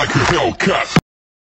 like a Hellcat.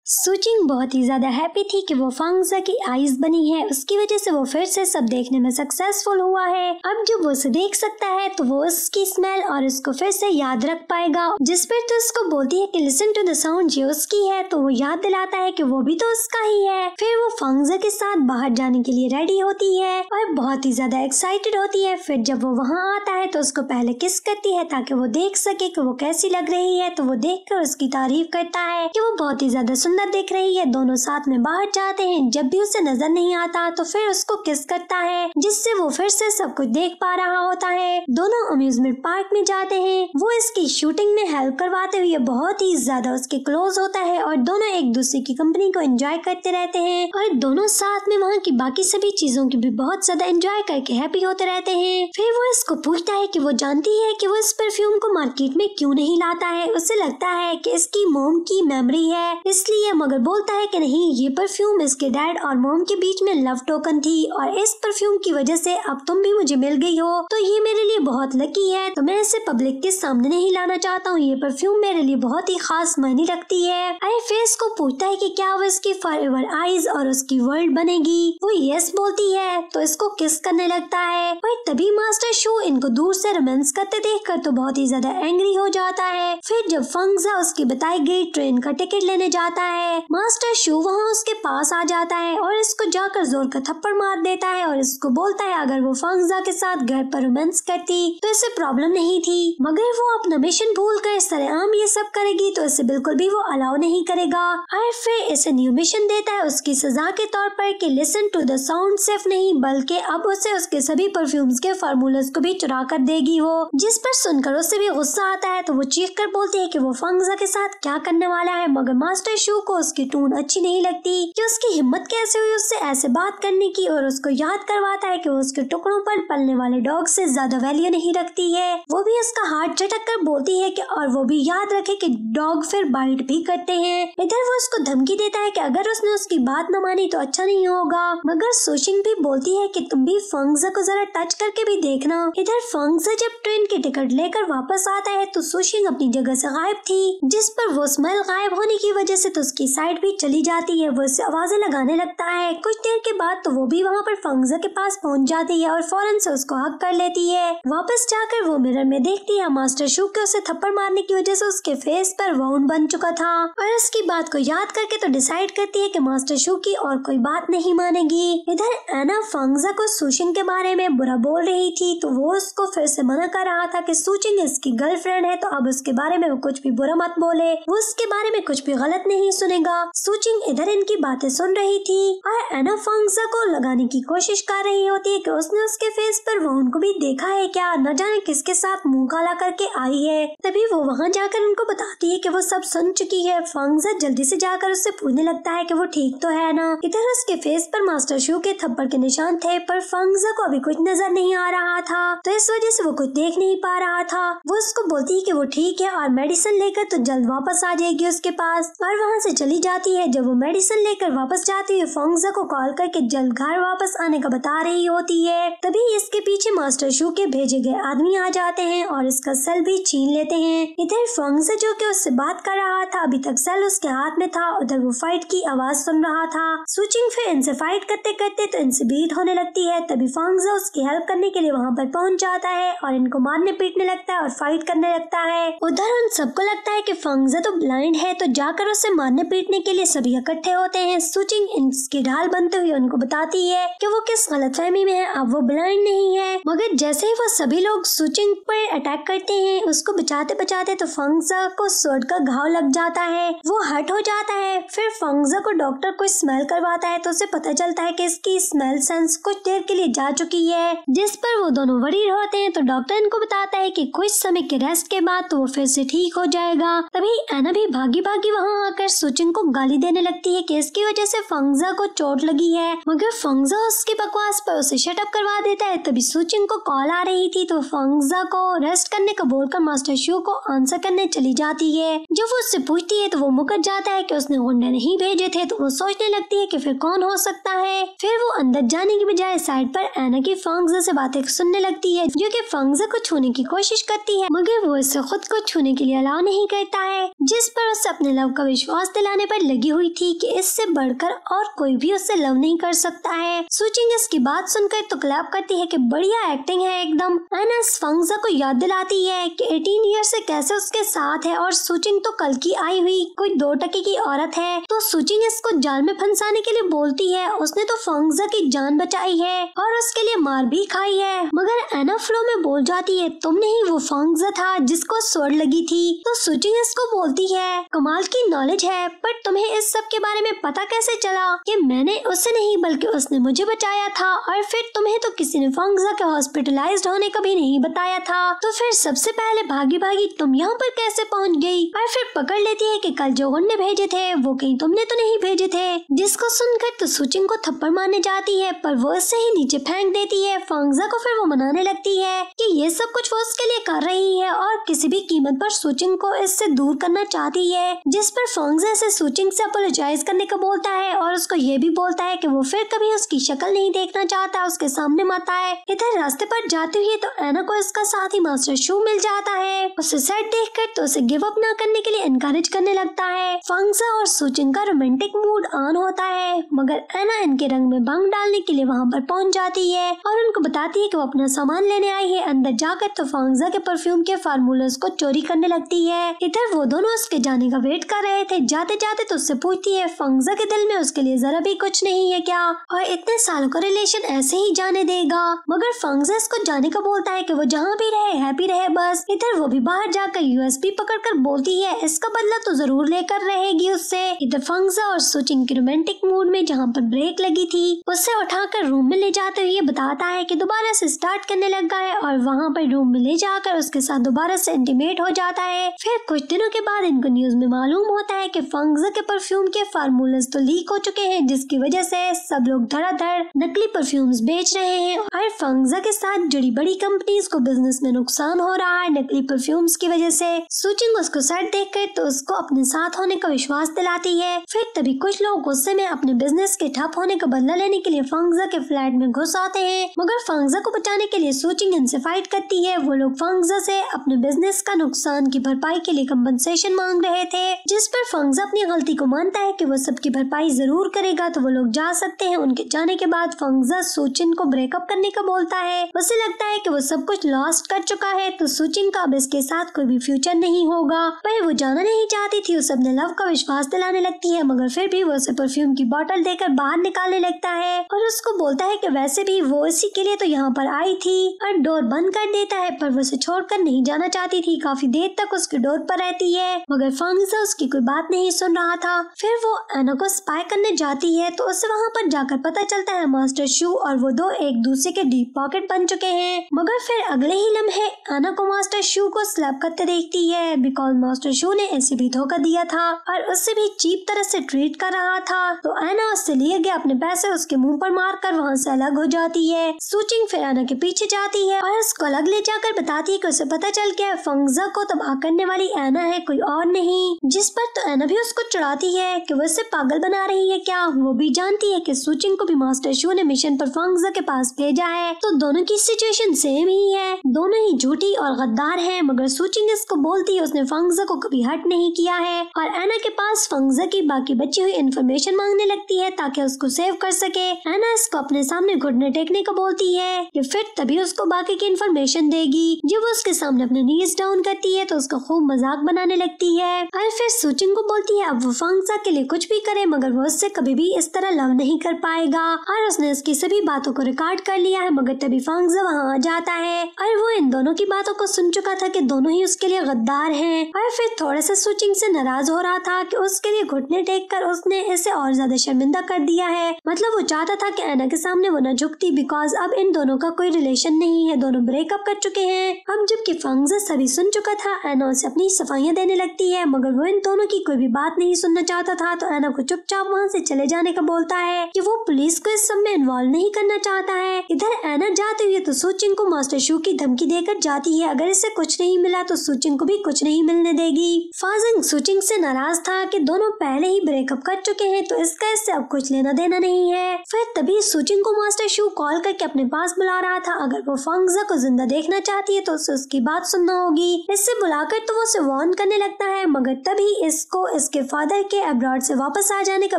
सुचिंग बहुत ही ज़्यादा happy थी कि वो फांगसा की आईज बनी है उसकी वजह से वो फिर से सब देखने में सक्सेसफुल हुआ है अब जब वो उसे देख सकता है तो वो उसकी स्मेल और उसको फिर से याद रख पाएगा जिस पर तो उसको बोलती है कि लिसन टू द साउंड ये उसकी है तो वो याद दिलाता है कि वो भी तो उसका ही है फिर वो फंगजा के साथ बाहर जाने के लिए रेडी होती है और बहुत ही ज्यादा एक्साइटेड होती है फिर जब वो वहाँ आता है तो उसको पहले किस करती है ताकि वो देख सके की वो कैसी लग रही है तो वो देख कर उसकी तारीफ करता है की वो बहुत ही ज्यादा सुंदर सुंदर देख रही है दोनों साथ में बाहर जाते हैं जब भी उसे नजर नहीं आता तो फिर उसको किस करता है जिससे वो फिर से सब कुछ देख पा रहा होता है दोनों अम्यूजमेंट पार्क में जाते हैं वो इसकी शूटिंग में हेल्प करवाते हुए बहुत ही ज्यादा उसके क्लोज होता है और दोनों एक दूसरे की कंपनी को एंजॉय करते रहते हैं और दोनों साथ में वहाँ की बाकी सभी चीजों की भी बहुत ज्यादा एंजॉय करके हैप्पी होते रहते हैं फिर वो इसको पूछता है की वो जानती है की वो इस परफ्यूम को मार्केट में क्यूँ नहीं लाता है उसे लगता है की इसकी मोम की मेमोरी है इसलिए है मगर बोलता है कि नहीं ये परफ्यूम इसके डैड और मोम के बीच में लव टोकन थी और इस परफ्यूम की वजह से अब तुम भी मुझे मिल गई हो तो ये मेरे लिए बहुत लकी है तो मैं इसे पब्लिक के सामने नहीं लाना चाहता हूँ ये परफ्यूम मेरे लिए बहुत ही खास मायने रखती है अरे फेस को पूछता है की क्या वो इसकी फॉर एवर आईज और उसकी वर्ल्ड बनेगी वो यस बोलती है तो इसको किस करने लगता है पर तभी मास्टर शू इनको दूर से रोमांस करते देख कर तो बहुत ही ज्यादा एंग्री हो जाता है फिर जब फंगजा उसकी बताई गई ट्रेन का टिकट लेने जाता है है मास्टर शू वहाँ उसके पास आ जाता है और इसको जाकर जोर का थप्पड़ मार देता है और इसको बोलता है अगर वो फंगजा के साथ घर पर रोमांस करती तो इसे प्रॉब्लम नहीं थी मगर वो अपना मिशन भूल कर इस तरह आम ये सब करेगी तो इसे बिल्कुल भी वो अलाउ नहीं करेगा और फिर इसे न्यू मिशन देता है उसकी सजा के तौर पर कि लिसन टू द साउंड सिर्फ नहीं बल्कि अब उसे उसके सभी परफ्यूम्स के फार्मूलाज को भी चुरा कर देगी वो जिस पर सुनकर उसे भी गुस्सा आता है तो वो चीख कर बोलती है की वो फंगजा के साथ क्या करने वाला है मगर मास्टर शू को उसकी टून अच्छी नहीं लगती कि उसकी हिम्मत कैसे हुई उससे ऐसे बात करने की और उसको याद करवाता है कि वो उसके टुकड़ों पर पलने वाले डॉग से ज्यादा वैल्यू नहीं रखती है वो भी उसका हाथ झटक कर बोलती है कि और वो भी याद रखे कि डॉग फिर बाइट भी करते हैं इधर वो उसको धमकी देता है कि अगर उसने उसकी बात न मानी तो अच्छा नहीं होगा मगर सुशिंग भी बोलती है कि तुम भी फंगजा को जरा टच करके भी देखना इधर फंगजा जब ट्रेन की टिकट लेकर वापस आता है तो सुशिंग अपनी जगह से गायब थी जिस पर वो स्मेल गायब होने की वजह से तो उसकी साइड भी चली जाती है वो उससे आवाज़ें लगाने लगता है कुछ देर के बाद तो वो भी वहाँ पर फंगजा के पास पहुँच जाती है और फौरन से उसको हक कर लेती है वापस जाकर वो मिरर में देखती है मास्टर शू के उसे थप्पड़ मारने की वजह से उसके फेस पर वाउन बन चुका था और उसकी बात को याद करके तो डिसाइड करती है की मास्टर शू की और कोई बात नहीं मानेगी इधर एना फंगजा को सुशिन के बारे में बुरा बोल रही थी तो वो उसको फिर से मना कर रहा था की सूचिंग इसकी गर्लफ्रेंड है तो अब उसके बारे में वो कुछ भी बुरा मत बोले वो उसके बारे में कुछ भी गलत नहीं सुनेगा सूचिंग इधर इनकी बातें सुन रही थी और एना फंगसा को लगाने की कोशिश कर रही होती है कि उसने उसके फेस पर वो उनको भी देखा है क्या न जाने किसके साथ मुंह काला करके आई है तभी वो वहाँ जाकर उनको बताती है की वो सब सुन चुकी है फंगसा जल्दी ऐसी जाकर उससे पूछने लगता है की वो ठीक तो है ना इधर उसके फेस पर मास्टर शू के थप्पड़ के निशान थे पर फंगजा को अभी कुछ नजर नहीं आ रहा था तो इस वजह से वो कुछ देख नहीं पा रहा था वो उसको बोलती है कि वो ठीक है और मेडिसिन लेकर तो जल्द वापस आ जाएगी उसके पास और वहाँ से चली जाती है जब वो मेडिसिन लेकर वापस जाती है फोंगजा को कॉल करके जल्द घर वापस आने का बता रही होती है तभी इसके पीछे मास्टर शू के भेजे गए आदमी आ जाते हैं और इसका सेल भी छीन लेते हैं इधर फोंगजा जो की उससे बात कर रहा था अभी तक सेल उसके हाथ में था उधर वो फाइट की आवाज सुन रहा था स्विचिंग फिर इनसे फाइट करते करते तो इनसे भीड़ होने लगती है तभी फोंगजा उसकी हेल्प करने के लिए वहाँ पर पहुँच जाता है और इनको मारने पीटने लगता है और फाइट करने लगता है उधर उन सबको लगता है की फोंगजा तो ब्लाइंड है तो जाकर उसे मारने सामने पीटने के लिए सभी इकट्ठे होते हैं सुचिंग इनके ढाल बनते हुए उनको बताती है कि वो किस फहमी में है अब वो ब्लाइंड नहीं है मगर जैसे ही वो सभी लोग सुचिंग पर अटैक करते हैं उसको बचाते बचाते तो फंगजा को सोट का घाव लग जाता है वो हट हो जाता है फिर फंगजा को डॉक्टर को स्मेल करवाता है तो उसे पता चलता है की इसकी स्मेल सेंस कुछ देर के लिए जा चुकी है जिस पर वो दोनों वरीर होते हैं तो डॉक्टर इनको बताता है की कुछ समय के रेस्ट के बाद तो वो फिर से ठीक हो जाएगा तभी एना भी भागी भागी वहाँ आकर सुचिंग को गाली देने लगती है कि इसकी वजह से फंगजा को चोट लगी है मगर फंगजा उसके बकवास पर उसे शटअप करवा देता है तभी सुचिंग को कॉल आ रही थी तो फंगजा को रेस्ट करने का बोलकर मास्टर शिव को आंसर करने चली जाती है जब वो उससे पूछती है तो वो मुकर जाता है की उसने गुंडे नहीं भेजे थे तो वो सोचने लगती है की फिर कौन हो सकता है फिर वो अंदर जाने की बजाय साइड पर एना की फंगजा से बातें सुनने लगती है जो की फंगजा को छूने की कोशिश करती है मगर वो इसे खुद को छूने के लिए अलाव नहीं करता है जिस पर उसे अपने लव का विश्वास दिलाने पर लगी हुई थी कि इससे बढ़कर और कोई भी उससे लव नहीं कर सकता है सूचिंग इसकी बात सुनकर तो क्लैप करती है कि बढ़िया एक्टिंग है एकदम एना स्वंगजा को याद दिलाती है कि 18 ईयर से कैसे उसके साथ है और सूचिंग तो कल की आई हुई कोई दो टके की औरत है तो सूचिंग इसको जाल में फंसाने के लिए बोलती है उसने तो फंगजा की जान बचाई है और उसके लिए मार भी खाई है मगर एना फ्लो में बोल जाती है तुम नहीं वो फंगजा था जिसको स्वर लगी थी तो सूचिंग इसको बोलती है कमाल की नॉलेज है है पर तुम्हें इस सब के बारे में पता कैसे चला ये मैंने उससे नहीं बल्कि उसने मुझे बचाया था और फिर तुम्हें तो किसी ने फंगजा के हॉस्पिटलाइज होने का भी नहीं बताया था तो फिर सबसे पहले भागी भागी तुम यहाँ पर कैसे पहुँच गयी और फिर पकड़ लेती है की कल जो उनने भेजे थे वो कहीं तुमने तो नहीं भेजे थे जिसको सुनकर तो सुचिंग को थप्पड़ मारने जाती है पर वो इससे ही नीचे फेंक देती है फंगजा को फिर वो मनाने लगती है की ये सब कुछ वो उसके लिए कर रही है और किसी भी कीमत पर सुचिंग को इससे दूर करना चाहती है जिस पर फंगजा उसे सूचिंग से अपोलोजाइज करने का बोलता है और उसको ये भी बोलता है कि वो फिर कभी उसकी शक्ल नहीं देखना चाहता उसके सामने मत आए इधर रास्ते पर जाते हुए तो एना को इसका साथ ही मास्टर शू मिल जाता है उसे सेट देख कर तो उसे गिव अप न करने के लिए इनकरेज करने लगता है फंगसा और सूचिंग का रोमांटिक मूड ऑन होता है मगर एना इनके रंग में भंग डालने के लिए वहाँ पर पहुँच जाती है और उनको बताती है की वो अपना सामान लेने आई है अंदर जाकर तो फंगसा के परफ्यूम के फार्मूलर्स को चोरी करने लगती है इधर वो दोनों उसके जाने का वेट कर रहे थे जाते जाते तो उससे पूछती है फंगजा के दिल में उसके लिए जरा भी कुछ नहीं है क्या और इतने सालों का रिलेशन ऐसे ही जाने देगा मगर फंगजा इसको जाने का बोलता है की वो जहाँ भी रहे हैप्पी रहे बस इधर वो भी बाहर जाकर यूएसबी पकड़ कर बोलती है इसका बदला तो जरूर लेकर रहेगी उससे इधर फंगजा और सोचिंग के रोमांटिक मूड में जहाँ पर ब्रेक लगी थी उससे उठाकर रूम में ले जाते हुए बताता है की दोबारा से स्टार्ट करने लग गए और वहाँ पर रूम में ले जाकर उसके साथ दोबारा से इंटीमेट हो जाता है फिर कुछ दिनों के बाद इनको न्यूज में मालूम होता है की फंगजा के परफ्यूम के फार्मूलाज तो लीक हो चुके हैं जिसकी वजह से सब लोग धड़ाधड़ नकली परफ्यूम्स बेच रहे हैं और फंगजा के साथ जुड़ी बड़ी कंपनीज को बिजनेस में नुकसान हो रहा है नकली परफ्यूम्स की वजह से सूचिंग उसको सर देख कर तो उसको अपने साथ होने का विश्वास दिलाती है फिर तभी कुछ लोग गुस्से में अपने बिजनेस के ठप होने का बदला लेने के लिए फंगजा के फ्लैट में घुस आते हैं मगर फंगजा को बचाने के लिए सूचिंग इनसे फाइट करती है वो लोग फंगजा से अपने बिजनेस का नुकसान की भरपाई के लिए कम्पनसेशन मांग रहे थे जिस पर फंग फॉक्स अपनी गलती को मानता है कि वह सबकी भरपाई ज़रूर करेगा तो वो लोग जा सकते हैं उनके जाने के बाद फंगजा सुचिन को ब्रेकअप करने का बोलता है उसे लगता है कि वो सब कुछ लॉस्ट कर चुका है तो सुचिन का अब इसके साथ कोई भी फ्यूचर नहीं होगा वह वो जाना नहीं चाहती थी उस अपने लव का विश्वास दिलाने लगती है मगर फिर भी वो उसे परफ्यूम की बॉटल देकर बाहर निकालने लगता है और उसको बोलता है की वैसे भी वो इसी के लिए तो यहाँ पर आई थी और डोर बंद कर देता है पर वो उसे कर नहीं जाना चाहती थी काफी देर तक उसके डोर पर रहती है मगर फंगजा उसकी कोई बात नहीं नहीं सुन रहा था फिर वो एना को स्पाई करने जाती है तो उसे वहाँ पर जाकर पता चलता है मास्टर शू और वो दो एक दूसरे के डीप पॉकेट बन चुके हैं मगर फिर अगले ही लम्हे एना को मास्टर शू को स्लैप करते देखती है बिकॉज मास्टर शू ने ऐसे भी धोखा दिया था और उससे भी चीप तरह से ट्रीट कर रहा था तो एना उससे लिए गए अपने पैसे उसके मुंह पर मार कर वहाँ से अलग हो जाती है सूचिंग फिर एना के पीछे जाती है और उसको अलग ले जाकर बताती है की उसे पता चल गया फंगजा को तबाह करने वाली एना है कोई और नहीं जिस पर तो एना भी मैंने उसको चढ़ाती है कि वो उसे पागल बना रही है क्या वो भी जानती है कि सूचिंग को भी मास्टर शो ने मिशन पर फंगजा के पास भेजा है तो दोनों की सिचुएशन सेम ही है दोनों ही झूठी और गद्दार है मगर सूचिंग इसको बोलती है उसने फंगजा को कभी हट नहीं किया है और एना के पास फंगजा की बाकी बची हुई इन्फॉर्मेशन मांगने लगती है ताकि उसको सेव कर सके एना इसको अपने सामने घुटने टेकने को बोलती है ये फिर तभी उसको बाकी की इन्फॉर्मेशन देगी जब वो उसके सामने अपने नीज डाउन करती है तो उसका खूब मजाक बनाने लगती है और फिर सूचिंग को बोलती जानती है अब वो फांगसा के लिए कुछ भी करे मगर वो उससे कभी भी इस तरह लव नहीं कर पाएगा और उसने उसकी सभी बातों को रिकॉर्ड कर लिया है मगर तभी फांगजा वहाँ आ जाता है और वो इन दोनों की बातों को सुन चुका था कि दोनों ही उसके लिए गद्दार हैं और फिर थोड़े से सोचिंग से नाराज हो रहा था कि उसके लिए घुटने टेक कर उसने इसे और ज्यादा शर्मिंदा कर दिया है मतलब वो चाहता था की एना के सामने वो न झुकती बिकॉज अब इन दोनों का कोई रिलेशन नहीं है दोनों ब्रेकअप कर चुके हैं अब जबकि फंगजा सभी सुन चुका था एना उसे अपनी सफाइयाँ देने लगती है मगर वो इन दोनों की कोई भी बात नहीं सुनना चाहता था तो एना को चुपचाप वहाँ से चले जाने का बोलता है कि वो पुलिस को इस सब में इन्वॉल्व नहीं करना चाहता है इधर एना जाते हुए तो सुचिंग को मास्टर शू की धमकी देकर जाती है अगर इससे कुछ नहीं मिला तो सुचिंग को भी कुछ नहीं मिलने देगी फाजिंग सुचिंग से नाराज था कि दोनों पहले ही ब्रेकअप कर चुके हैं तो इसका इससे अब कुछ लेना देना नहीं है फिर तभी सुचिंग को मास्टर शू कॉल करके अपने पास बुला रहा था अगर वो फंगजा को जिंदा देखना चाहती है तो उसे उसकी बात सुनना होगी इससे बुलाकर तो वो उसे वार्न करने लगता है मगर तभी इसको इस उसके फादर के अब्रॉड से वापस आ जाने का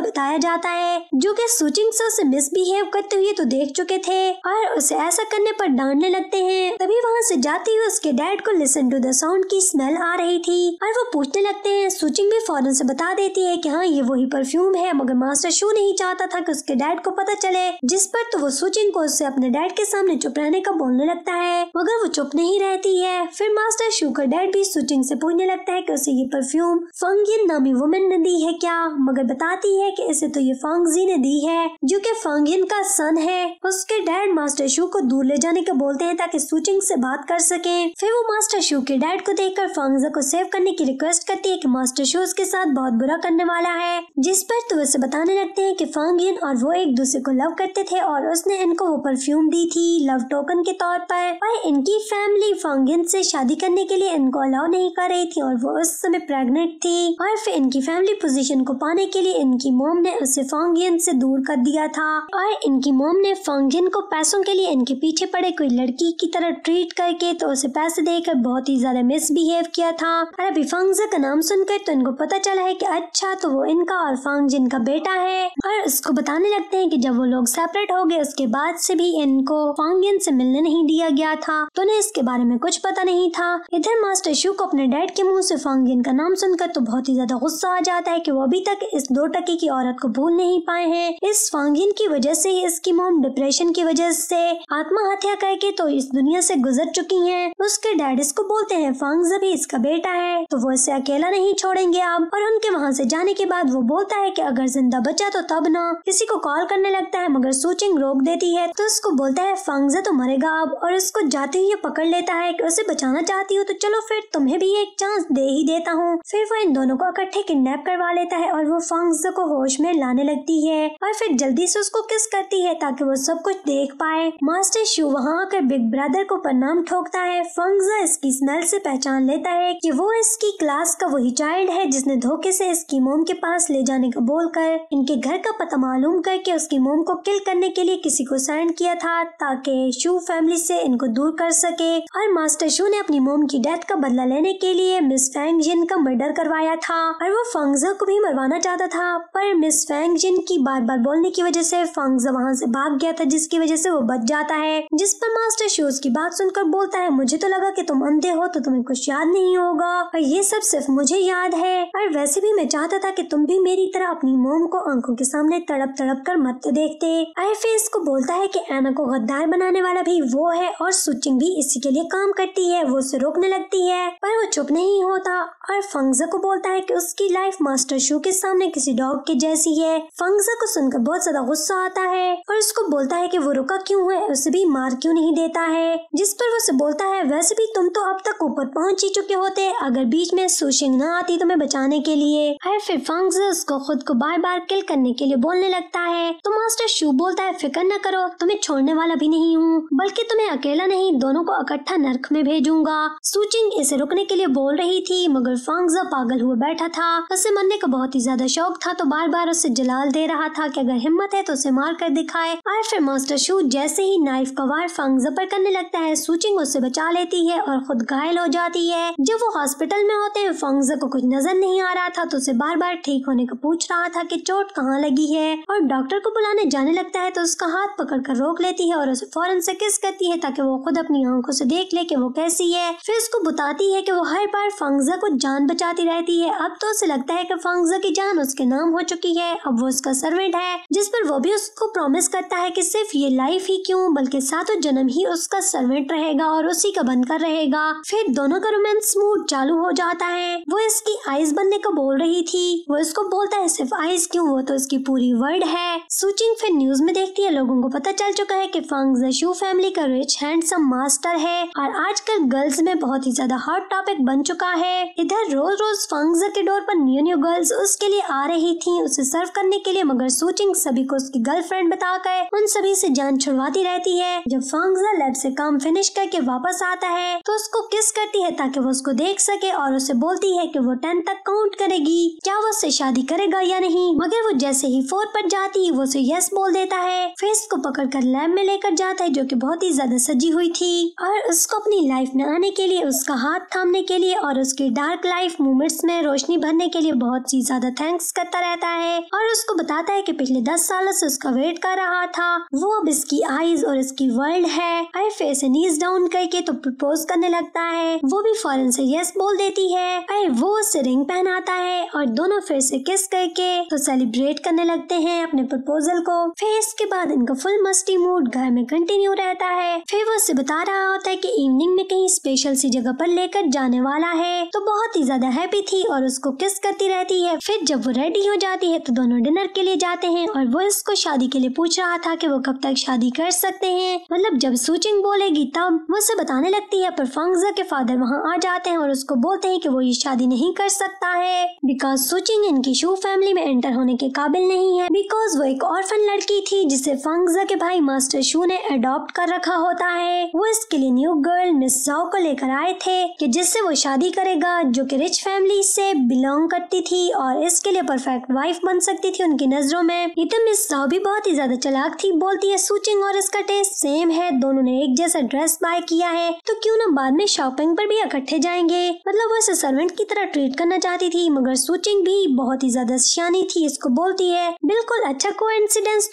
बताया जाता है जो कि सूचिंग से उसे मिसबिहेव करते हुए तो देख चुके थे और उसे ऐसा करने पर डांटने लगते हैं तभी वहाँ से जाते हुए उसके डैड को लिसन टू द साउंड की स्मेल आ रही थी और वो पूछने लगते हैं सूचिंग भी फौरन से बता देती है की हाँ ये वही परफ्यूम है मगर मास्टर शू नहीं चाहता था की उसके डैड को पता चले जिस पर तो वो सूचिंग को उससे अपने डैड के सामने चुप रहने का बोलने लगता है मगर वो चुप नहीं रहती है फिर मास्टर शू का डैड भी सूचिंग से पूछने लगता है की उसे ये परफ्यूम फंगियन नामी वुमेन ने दी है क्या मगर बताती है कि इसे तो ये फांगजी ने दी है जो कि फांगिन का सन है उसके डैड मास्टर शू को दूर ले जाने के बोलते हैं ताकि सूचिंग से बात कर सके फिर वो मास्टर शू के डैड को देख कर फांगजा को सेव करने की रिक्वेस्ट करती है की मास्टर शू उसके साथ बहुत बुरा करने वाला है जिस पर तो उसे बताने लगते है की फांगिन और वो एक दूसरे को लव करते थे और उसने इनको वो परफ्यूम दी थी लव टोकन के तौर पर और इनकी फैमिली फांगिन से शादी करने के लिए इनको अलाउ नहीं कर रही थी और वो उस समय प्रेगनेंट थी और फिर इनकी फैमिली पोजीशन को पाने के लिए इनकी मोम ने उसे फांगियन से दूर कर दिया था और इनकी मोम ने फांगियन को पैसों के लिए इनके पीछे पड़े कोई लड़की की तरह ट्रीट करके तो उसे पैसे देकर बहुत ही ज्यादा मिसबिहेव किया था और अभी फांगजा का नाम सुनकर तो इनको पता चला है की अच्छा तो वो इनका और फांगजिन का बेटा है और उसको बताने लगते है की जब वो लोग सेपरेट हो गए उसके बाद से भी इनको फांगियन से मिलने नहीं दिया गया था तो उन्हें इसके बारे में कुछ पता नहीं था इधर मास्टर शू को अपने डैड के मुंह से फांगियन का नाम सुनकर तो बहुत ही ज्यादा गुस्सा आ जाता है कि वो अभी तक इस दो टके की औरत को भूल नहीं पाए हैं इस फांगिन की वजह से ही इसकी मोम डिप्रेशन की वजह से आत्महत्या करके तो इस दुनिया से गुजर चुकी हैं उसके डैड इसको बोलते हैं फांग भी इसका बेटा है तो वो इसे अकेला नहीं छोड़ेंगे आप और उनके वहाँ से जाने के बाद वो बोलता है की अगर जिंदा बचा तो तब ना किसी को कॉल करने लगता है मगर सूचिंग रोक देती है तो उसको बोलता है फांगजा तो मरेगा अब और उसको जाते हुए पकड़ लेता है कि उसे बचाना चाहती हो तो चलो फिर तुम्हें भी एक चांस दे ही देता हूँ फिर वो इन दोनों को इकट्ठे उन्हें किडनैप करवा लेता है और वो फंग्स को होश में लाने लगती है और फिर जल्दी से उसको किस करती है ताकि वो सब कुछ देख पाए मास्टर शू वहाँ आकर बिग ब्रदर को प्रणाम ठोकता है फंग्जा इसकी स्मेल से पहचान लेता है कि वो इसकी क्लास का वही चाइल्ड है जिसने धोखे से इसकी मोम के पास ले जाने का बोल कर इनके घर का पता मालूम करके उसकी मोम को किल करने के लिए किसी को साइन किया था ताकि शू फैमिली से इनको दूर कर सके और मास्टर शू ने अपनी मोम की डेथ का बदला लेने के लिए मिस फैंग जिन का मर्डर करवाया था और और वो फंगजा को भी मरवाना चाहता था पर मिस फैंग जिन की बार बार बोलने की वजह से फंगजा वहाँ से भाग गया था जिसकी वजह से वो बच जाता है जिस पर मास्टर शोज की बात सुनकर बोलता है मुझे तो लगा कि तुम अंधे हो तो तुम्हें कुछ याद नहीं होगा और ये सब सिर्फ मुझे याद है और वैसे भी मैं चाहता था कि तुम भी मेरी तरह अपनी मोम को आंखों के सामने तड़प तड़प कर मत देखते अरफेस को बोलता है की एना को गद्दार बनाने वाला भी वो है और सुचिंग भी इसी के लिए काम करती है वो उसे रोकने लगती है पर वो चुप नहीं होता और फंगजा को बोलता है कि उसके उसकी लाइफ मास्टर शो के सामने किसी डॉग के जैसी है फंगजा को सुनकर बहुत ज्यादा गुस्सा आता है और उसको बोलता है कि वो रुका क्यों है उसे भी मार क्यों नहीं देता है जिस पर वो उसे बोलता है वैसे भी तुम तो अब तक ऊपर पहुंच ही चुके होते अगर बीच में सोशिंग न आती तुम्हें बचाने के लिए है फिर फंगजा उसको खुद को बार बार किल करने के लिए बोलने लगता है तो मास्टर शू बोलता है फिक्र न करो तुम्हें छोड़ने वाला भी नहीं हूँ बल्कि तुम्हें अकेला नहीं दोनों को इकट्ठा नर्क में भेजूंगा सूचिंग इसे रुकने के लिए बोल रही थी मगर फंगजा पागल हुआ बैठा था था उसे मरने का बहुत ही ज्यादा शौक था तो बार बार उसे जलाल दे रहा था कि अगर हिम्मत है तो उसे मार कर दिखाए और फिर मास्टर शू जैसे ही नाइफ का वार फंग जबर करने लगता है सूचिंग उसे बचा लेती है और खुद घायल हो जाती है जब वो हॉस्पिटल में होते हैं फंगज को कुछ नजर नहीं आ रहा था तो उसे बार बार ठीक होने का पूछ रहा था कि चोट कहाँ लगी है और डॉक्टर को बुलाने जाने लगता है तो उसका हाथ पकड़ कर रोक लेती है और उसे फौरन से किस करती है ताकि वो खुद अपनी आंखों से देख ले कि वो कैसी है फिर उसको बताती है कि वो हर बार फंगजा को जान बचाती रहती है अब तो उसे लगता है कि फांगजा की जान उसके नाम हो चुकी है अब वो उसका सर्वेंट है जिस पर वो भी उसको प्रॉमिस करता है कि सिर्फ ये लाइफ ही क्यों बल्कि सातों जन्म ही उसका सर्वेंट रहेगा और उसी का बनकर रहेगा फिर दोनों का रोमांस मूड चालू हो जाता है वो इसकी आइज बनने को बोल रही थी वो इसको बोलता है सिर्फ आइज क्यूँ वो तो उसकी पूरी वर्ड है सूचिंग फिर न्यूज में देखती है लोगों को पता चल चुका है की फंग शू फैमिली का रिच हैंडसम मास्टर है और आजकल गर्ल्स में बहुत ही ज्यादा हॉट टॉपिक बन चुका है इधर रोज रोज फंगजर के डोर पर न्यू न्यू गर्ल्स उसके लिए आ रही थी उसे सर्व करने के लिए मगर सूचिंग सभी को उसकी गर्लफ्रेंड बताकर उन सभी से जान छुड़वाती रहती है जब फांगजा लैब से काम फिनिश करके वापस आता है तो उसको किस करती है ताकि वो उसको देख सके और उसे बोलती है की वो टेन तक काउंट करेगी क्या वो उससे शादी करेगा या नहीं मगर वो जैसे ही फोर पर जाती है वो उसे यस बोल देता है फेस को पकड़ कर लैब में लेकर जाता है जो की बहुत ही ज्यादा सजी हुई थी और उसको अपनी लाइफ में आने के लिए उसका हाथ थामने के लिए और उसकी डार्क लाइफ मोमेंट्स में रोशनी भरने के लिए बहुत ही ज्यादा थैंक्स करता रहता है और उसको बताता है कि पिछले दस सालों से उसका वेट कर रहा था वो अब इसकी आईज और इसकी वर्ल्ड है आई फेस नीज डाउन करके तो प्रपोज करने लगता है वो भी फॉरन से यस बोल देती है आई वो उसे रिंग पहनाता है और दोनों फिर से किस करके तो सेलिब्रेट करने लगते हैं अपने प्रपोजल को फिर इसके बाद इनका फुल मस्ती मूड घर में कंटिन्यू रहता है फिर वो उसे बता रहा होता है कि इवनिंग में कहीं स्पेशल सी जगह पर लेकर जाने वाला है तो बहुत ही ज्यादा हैप्पी थी और उसको किस करती रहती है फिर जब वो रेडी हो जाती है तो दोनों डिनर के लिए जाते हैं और वो इसको शादी के लिए पूछ रहा था कि वो कब तक शादी कर सकते हैं मतलब जब सूचिंग बोलेगी तब वो उसे बताने लगती है पर फंगजा के फादर वहाँ आ जाते हैं और उसको बोलते हैं कि वो ये शादी नहीं कर सकता है बिकॉज सूचिंग इनकी शू फैमिली में एंटर होने के काबिल नहीं है बिकॉज वो एक ऑर्फन लड़की थी जिसे फंगजा के भाई मास्टर शू ने अडॉप्ट कर रखा होता है वो इसके लिए न्यू गर्ल मिस जाओ को लेकर आए थे कि जिससे वो शादी करेगा जो कि रिच फैमिली से बिलोंग बिलोंग करती थी और इसके लिए परफेक्ट वाइफ बन सकती थी उनकी नजरों में नितम मिस राव भी बहुत ही ज्यादा चलाक थी बोलती है सूचिंग और इसका टेस्ट सेम है दोनों ने एक जैसा ड्रेस बाय किया है तो क्यों ना बाद में शॉपिंग पर भी इकट्ठे जाएंगे मतलब वो इसे सर्वेंट की तरह ट्रीट करना चाहती थी मगर सूचिंग भी बहुत ही ज्यादा सियानी थी इसको बोलती है बिल्कुल अच्छा को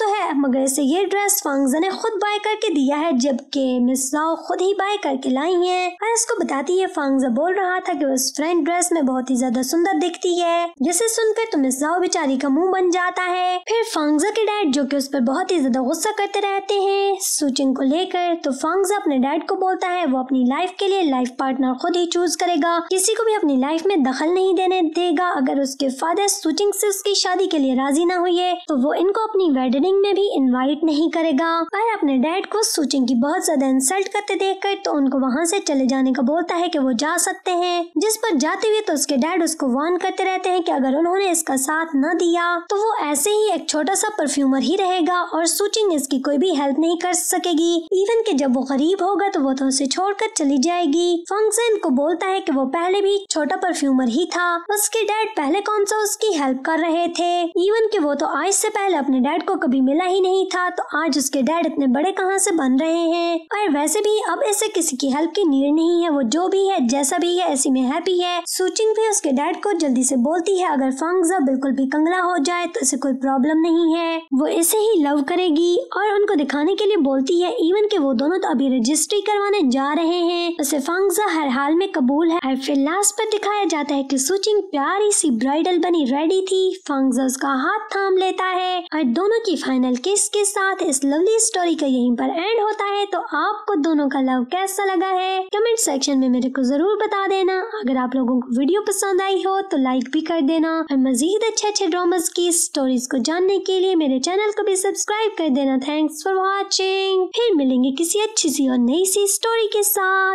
तो है मगर इसे ये ड्रेस फंक्शन ने खुद बाय करके दिया है जबकि मिस राव खुद ही बाय करके लाई है और इसको बताती है फंक्शन बोल रहा था की उस फ्रेंड ड्रेस में बहुत ही ज्यादा सुंदर दिखती है जिसे सुनकर तो मिस जाओ बेचारी का मुंह बन जाता है फिर फांगजा के डैड जो कि उस पर बहुत ही ज्यादा गुस्सा करते रहते हैं सूचिंग को लेकर तो फांगजा अपने डैड को बोलता है वो अपनी लाइफ के लिए लाइफ पार्टनर खुद ही चूज करेगा किसी को भी अपनी लाइफ में दखल नहीं देने देगा अगर उसके फादर सूचिंग से उसकी शादी के लिए राजी ना हुई है तो वो इनको अपनी वेडिंग में भी इन्वाइट नहीं करेगा और अपने डैड को सूचिंग की बहुत ज्यादा इंसल्ट करते देख कर तो उनको वहाँ से चले जाने का बोलता है की वो जा सकते हैं जिस पर जाते हुए तो उसके डैड उसको वार्न मन करते रहते हैं कि अगर उन्होंने इसका साथ न दिया तो वो ऐसे ही एक छोटा सा परफ्यूमर ही रहेगा और सूचिंग इसकी कोई भी हेल्प नहीं कर सकेगी इवन कि जब वो गरीब होगा तो वो तो उसे छोड़कर चली जाएगी फंक्शन को बोलता है कि वो पहले भी छोटा परफ्यूमर ही था उसके डैड पहले कौन सा उसकी हेल्प कर रहे थे इवन कि वो तो आज से पहले अपने डैड को कभी मिला ही नहीं था तो आज उसके डैड इतने बड़े कहाँ से बन रहे हैं और वैसे भी अब ऐसे किसी की हेल्प की नीड नहीं है वो जो भी है जैसा भी है ऐसी में हैप्पी है सूचिंग भी उसके डैड को जल्दी से बोलती है अगर फंगजा बिल्कुल भी कंगला हो जाए तो इसे कोई प्रॉब्लम नहीं है वो इसे ही लव करेगी और उनको दिखाने के लिए बोलती है इवन के वो दोनों तो अभी रजिस्ट्री करवाने जा रहे हैं उसे फंगजा हर हाल में कबूल है और फिर लास्ट पर दिखाया जाता है कि सुचिंग प्यारी सी ब्राइडल बनी रेडी थी फंगजा उसका हाथ थाम लेता है और दोनों की फाइनल किस के साथ इस लवली स्टोरी का यहीं पर एंड होता है तो आपको दोनों का लव कैसा लगा है कमेंट सेक्शन में मेरे को जरूर बता देना अगर आप लोगों को वीडियो पसंद आई हो तो तो लाइक भी कर देना और मजीद अच्छे अच्छे ड्रामाज की स्टोरीज को जानने के लिए मेरे चैनल को भी सब्सक्राइब कर देना थैंक्स फॉर वॉचिंग फिर मिलेंगे किसी अच्छी सी और नई सी स्टोरी के साथ